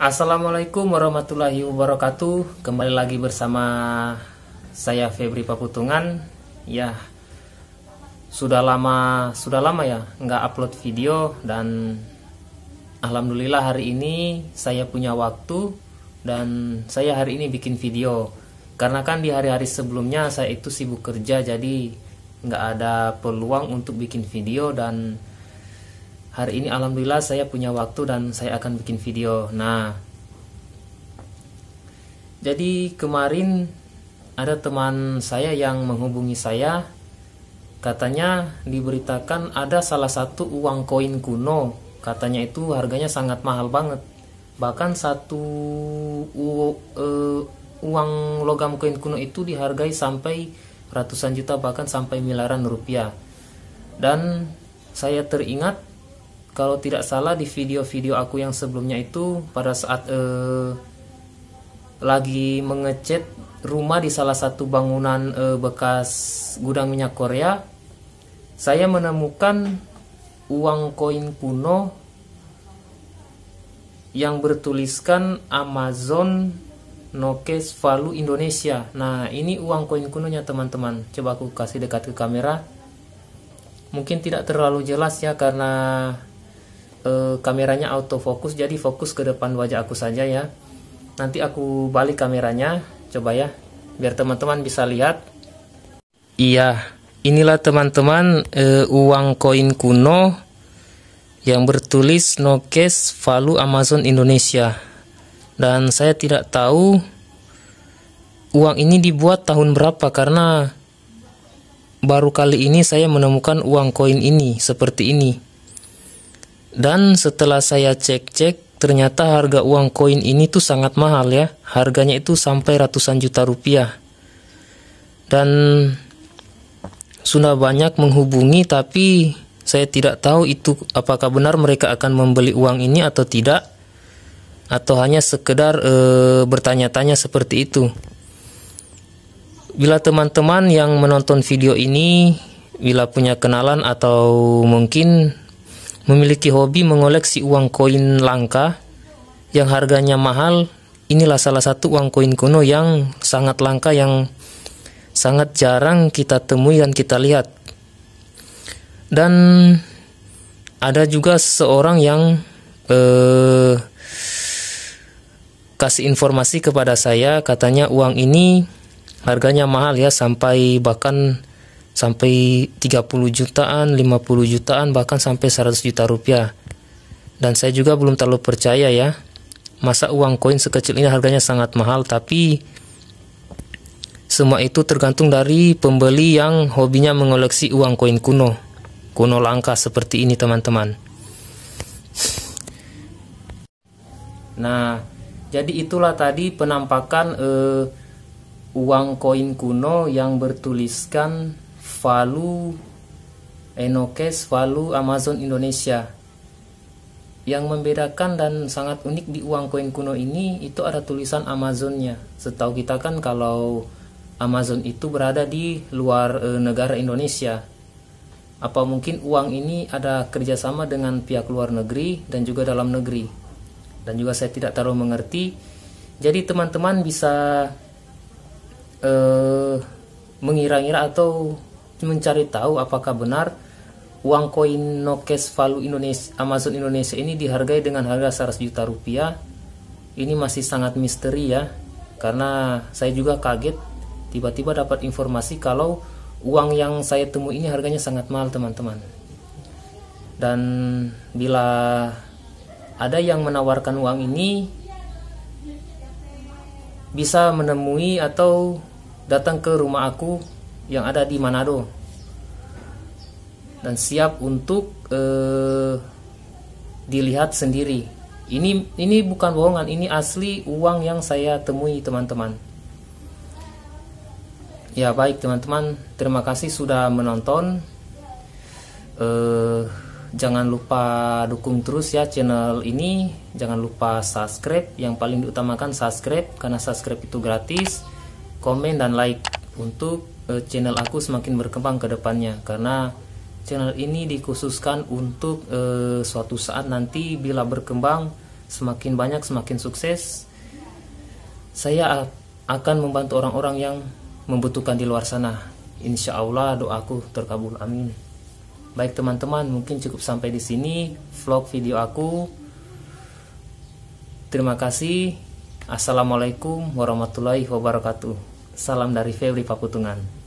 Assalamualaikum warahmatullahi wabarakatuh. Kembali lagi bersama saya Febri Paputungan. Ya, sudah lama, sudah lama ya nggak upload video dan alhamdulillah hari ini saya punya waktu dan saya hari ini bikin video. Karena kan di hari-hari sebelumnya saya itu sibuk kerja jadi nggak ada peluang untuk bikin video dan hari ini alhamdulillah saya punya waktu dan saya akan bikin video. Nah, jadi kemarin ada teman saya yang menghubungi saya, katanya diberitakan ada salah satu uang koin kuno, katanya itu harganya sangat mahal banget. Bahkan satu u, uh, uang logam koin kuno itu dihargai sampai ratusan juta bahkan sampai miliaran rupiah. Dan saya teringat kalau tidak salah di video-video aku yang sebelumnya itu pada saat eh, lagi mengecat rumah di salah satu bangunan eh, bekas gudang minyak Korea saya menemukan uang koin kuno yang bertuliskan Amazon Nokes Value Indonesia. Nah, ini uang koin kuno nya teman-teman. Coba aku kasih dekat ke kamera. Mungkin tidak terlalu jelas ya karena e, kameranya autofokus jadi fokus ke depan wajah aku saja ya nanti aku balik kameranya coba ya biar teman-teman bisa lihat iya inilah teman-teman e, uang koin kuno yang bertulis no cash value Amazon Indonesia dan saya tidak tahu uang ini dibuat tahun berapa karena baru kali ini saya menemukan uang koin ini seperti ini. Dan setelah saya cek-cek, ternyata harga uang koin ini tuh sangat mahal ya. Harganya itu sampai ratusan juta rupiah. Dan sudah banyak menghubungi tapi saya tidak tahu itu apakah benar mereka akan membeli uang ini atau tidak atau hanya sekedar e, bertanya-tanya seperti itu. Bila teman-teman yang menonton video ini bila punya kenalan atau mungkin Memiliki hobi mengoleksi uang koin langka yang harganya mahal, inilah salah satu uang koin kuno yang sangat langka yang sangat jarang kita temui dan kita lihat. Dan ada juga seorang yang eh, kasih informasi kepada saya katanya uang ini harganya mahal ya sampai bahkan sampai 30 jutaan, 50 jutaan, bahkan sampai 100 juta rupiah. Dan saya juga belum terlalu percaya ya, masa uang koin sekecil ini harganya sangat mahal, tapi semua itu tergantung dari pembeli yang hobinya mengoleksi uang koin kuno. Kuno langka seperti ini teman-teman. Nah, jadi itulah tadi penampakan eh, uang koin kuno yang bertuliskan Valu Enokes Valu Amazon Indonesia yang membedakan dan sangat unik di uang koin kuno ini itu ada tulisan Amazonnya setahu kita kan kalau Amazon itu berada di luar e, negara Indonesia apa mungkin uang ini ada kerjasama dengan pihak luar negeri dan juga dalam negeri dan juga saya tidak terlalu mengerti jadi teman-teman bisa e, mengira-ngira atau mencari tahu apakah benar uang koin cash value Indonesia, Amazon Indonesia ini dihargai dengan harga 100 juta rupiah. Ini masih sangat misteri ya, karena saya juga kaget tiba-tiba dapat informasi kalau uang yang saya temui ini harganya sangat mahal teman-teman. Dan bila ada yang menawarkan uang ini, bisa menemui atau datang ke rumah aku yang ada di Manado dan siap untuk eh, dilihat sendiri. Ini ini bukan bohongan, ini asli uang yang saya temui teman-teman. Ya baik teman-teman, terima kasih sudah menonton. Eh, jangan lupa dukung terus ya channel ini. Jangan lupa subscribe, yang paling diutamakan subscribe karena subscribe itu gratis. Komen dan like untuk uh, channel aku semakin berkembang ke depannya karena channel ini dikhususkan untuk uh, suatu saat nanti bila berkembang semakin banyak semakin sukses saya akan membantu orang-orang yang membutuhkan di luar sana insya Allah doaku terkabul amin baik teman-teman mungkin cukup sampai di sini vlog video aku terima kasih Assalamualaikum warahmatullahi wabarakatuh salam dari Febri Pakutungan